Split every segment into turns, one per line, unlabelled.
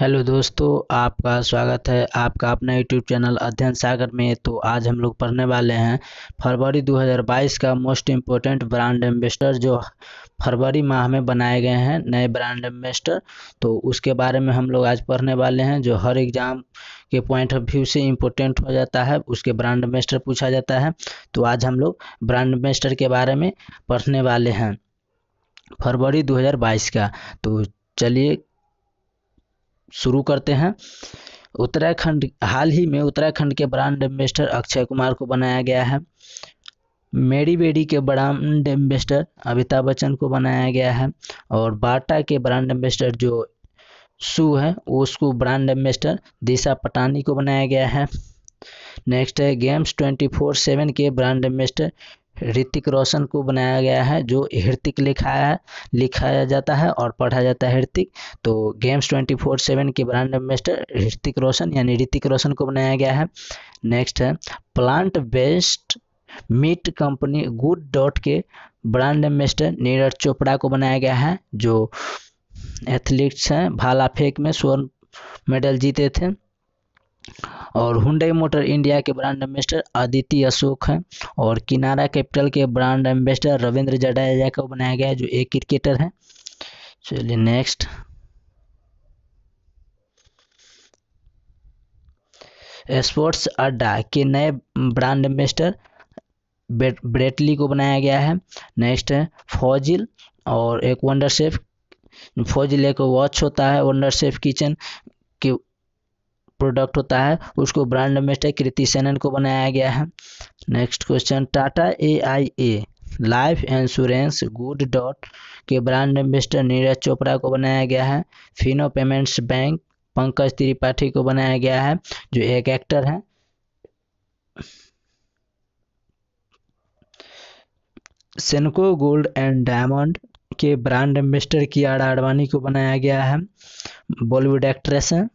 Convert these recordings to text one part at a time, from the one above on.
hello दोस्तों आपका स्वागत है आपका अपना यूट्यूब चैनल अध्ययन सागर में तो आज हम लोग पढ़ने वाले हैं फरवरी 2022 का मोस्ट इम्पोर्टेंट ब्रांड एम्बेस्टर जो फरवरी माह में बनाए गए हैं नए ब्रांड एम्बेस्टर तो उसके बारे में हम लोग आज पढ़ने वाले हैं जो हर एग्ज़ाम के पॉइंट ऑफ व्यू से इम्पोर्टेंट हो जाता है उसके ब्रांड एम्बेस्टर पूछा जाता है तो आज हम लोग ब्रांड एम्बेस्टर के बारे में पढ़ने वाले हैं फरवरी 2022 का तो चलिए शुरू करते हैं उत्तराखंड हाल ही में उत्तराखंड के ब्रांड एम्बेसडर अक्षय कुमार को बनाया गया है मेरी बेडी के ब्रांड एम्बेसडर अमिताभ बच्चन को बनाया गया है और बाटा के ब्रांड एम्बेसडर जो शू है उसको ब्रांड एम्बेसडर दिशा पटानी को बनाया गया है नेक्स्ट है गेम्स ट्वेंटी फोर सेवन के ब्रांड एम्बेसडर ऋतिक रोशन को बनाया गया है जो हृतिक लिखा है जाता है और पढ़ा जाता है हृतिक तो गेम्स ट्वेंटी फोर सेवन के ब्रांड एम्बेस्टर ऋतिक रोशन यानी ऋतिक रोशन को बनाया गया है नेक्स्ट है plant based meat company good dot के ब्रांड एम्बेस्टर नीरज चोपड़ा को बनाया गया है जो एथलीट्स हैं भाला फेंक में स्वर्ण मेडल जीते थे और हुंडई मोटर इंडिया के ब्रांड एम्बेसडर आदित्य अशोक हैं और किनारा कैपिटल के ब्रांड एम्बेसडर रविंद्र जडेजा को बनाया गया है जो एक क्रिकेटर है चलिए नेक्स्ट स्पोर्ट्स अड्डा के नए ब्रांड एम्बेसडर ब्रेटली को बनाया गया है नेक्स्ट है फौजिल और एक वंडर सेफ फौजिल एक वॉच होता है वंडर सेफ किचन के प्रोडक्ट होता है उसको ब्रांड एम्बेसडर कृति सेनन को बनाया गया है next question Tata A I A life insurance good dot के ब्रांड एम्बेसडर नीरज चोपड़ा को बनाया गया है फिनो पेमेंट्स बैंक पंकज त्रिपाठी को बनाया गया है जो एक एक्टर है सेनको गोल्ड एंड डायमंड के ब्रांड एम्बेसडर कियारा आडवाणी को बनाया गया है बॉलीवुड एक्ट्रेस हैं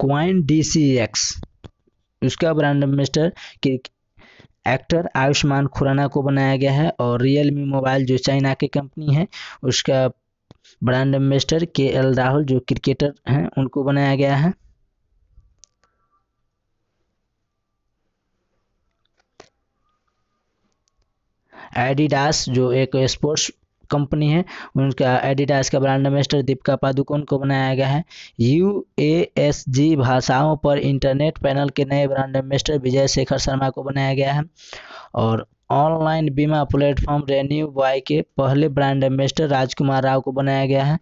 क्वाइन डी सी एक्स उसका brand ambassador actor Ayushmann Khurrana को बनाया गया है और रियल मी मोबाइल जो चाइना की कंपनी है उसका brand ambassador K L Rahul जो क्रिकेटर हैं उनको बनाया गया है एडिडास जो एक स्पोर्ट्स कंपनी है उनका एडिडास का ब्रांड एम्बेसडर दीपिका पादुकोण को बनाया गया है यू भाषाओं पर इंटरनेट पैनल के नए ब्रांड एम्बेसडर विजय शेखर शर्मा को बनाया गया है और ऑनलाइन बीमा प्लेटफॉर्म रेन्यू बॉय के पहले ब्रांड एम्बेसडर राजकुमार राव को बनाया गया है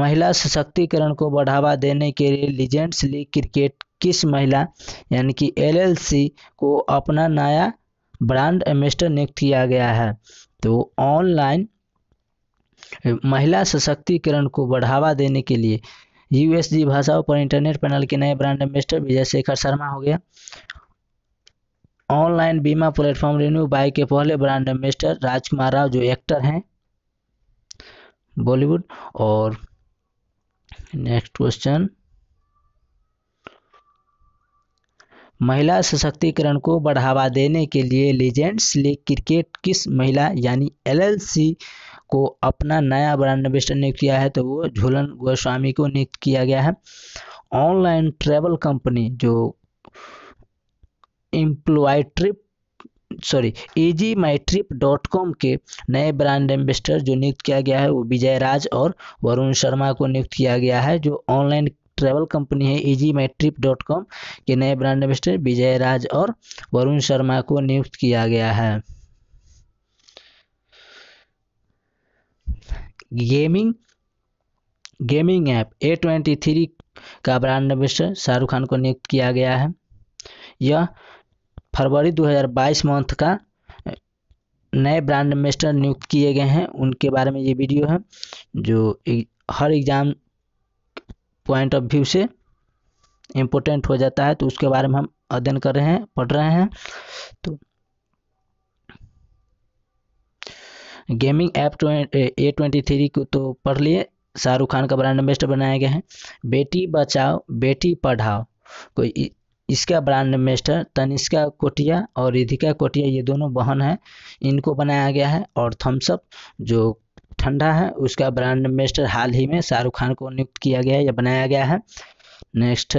महिला सशक्तिकरण को बढ़ावा देने के लिए लीजेंड्स लीग क्रिकेट किस महिला यानी कि एलएलसी को अपना नया ब्रांड एम्बेसडर नियुक्त किया गया है तो ऑनलाइन महिला सशक्तिकरण को बढ़ावा देने के लिए यूएसजी भाषाओं पर इंटरनेट पैनल के नए ब्रांड एम्बेस्टर विजय शेखर शर्मा हो गया ऑनलाइन बीमा प्लेटफॉर्म रिन्यू बाई के पहले ब्रांड एम्बेस्टर राजकुमार राव जो एक्टर हैं बॉलीवुड और नेक्स्ट क्वेश्चन महिला सशक्तिकरण को बढ़ावा देने के लिए लीजेंड्स लीग क्रिकेट किस महिला यानी एलएलसी को अपना नया ब्रांड एम्बेसडर नियुक्त किया है तो वो झूलन गोस्वामी को नियुक्त किया गया है ऑनलाइन ट्रेवल कंपनी जो employ trip sorry easy my trip dot com के नए ब्रांड एम्बेसडर जो नियुक्त किया गया है वो विजय राज और वरुण शर्मा को नियुक्त किया गया है जो ऑनलाइन ट्रैवल कंपनी है easy my trip dot com के नए ब्रांड एम्बेस्टर विजय राज और वरुण शर्मा को नियुक्त किया गया है gaming gaming app A twenty three का ब्रांड एम्बेस्टर शाहरुख खान को नियुक्त किया गया है यह फरवरी 2022 मंथ का नए ब्रांड एम्बेस्टर नियुक्त किए गए हैं उनके बारे में ये वीडियो है जो हर एग्ज़ाम पॉइंट ऑफ व्यू से इम्पोर्टेंट हो जाता है तो उसके बारे में हम अध्ययन कर रहे हैं पढ़ रहे हैं तो gaming app A twenty three को तो पढ़ लिए शाहरुख खान का ब्रांड एम्बेस्टर बनाया गया है बेटी बचाओ बेटी पढ़ाओ कोई इसका ब्रांड एम्बेस्टर तनिष्का कोटिया और रिधिका कोटिया ये दोनों बहन हैं इनको बनाया गया है और थम्सअप जो ठंडा है उसका ब्रांड एम्बेसडर हाल ही में शाहरुख खान को नियुक्त किया गया है या बनाया गया है नेक्स्ट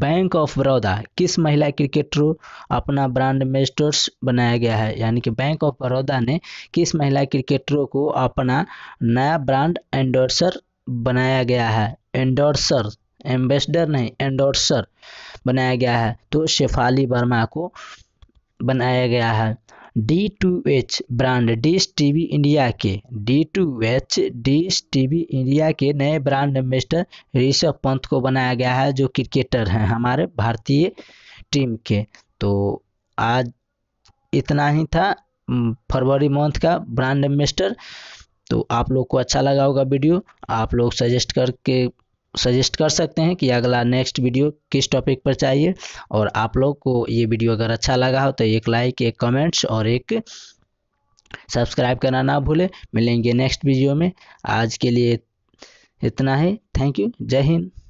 बैंक ऑफ बड़ौदा किस महिला क्रिकेटर अपना ब्रांड एम्बेसडर्स बनाया गया है यानी कि बैंक ऑफ बड़ौदा ने किस महिला क्रिकेटरों को अपना नया ब्रांड एंडोर्सर बनाया गया है एंडोर्सर एम्बेसडर नहीं एंडोर्सर बनाया गया है तो शेफाली वर्मा को बनाया गया है D to H brand dish TV India के D to H dish TV India के नए ब्रांड एम्बेसडर ऋषभ पंत को बनाया गया है जो क्रिकेटर हैं हमारे भारतीय टीम के तो आज इतना ही था फरवरी मंथ का ब्रांड एम्बेसडर तो आप लोग को अच्छा लगा होगा वीडियो आप लोग सजेस्ट करके सजेस्ट कर सकते हैं कि अगला नेक्स्ट वीडियो किस टॉपिक पर चाहिए और आप लोग को ये वीडियो अगर अच्छा लगा हो तो एक लाइक एक कमेंट्स और एक सब्सक्राइब करना ना भूलें मिलेंगे नेक्स्ट वीडियो में आज के लिए इतना ही थैंक यू जय हिंद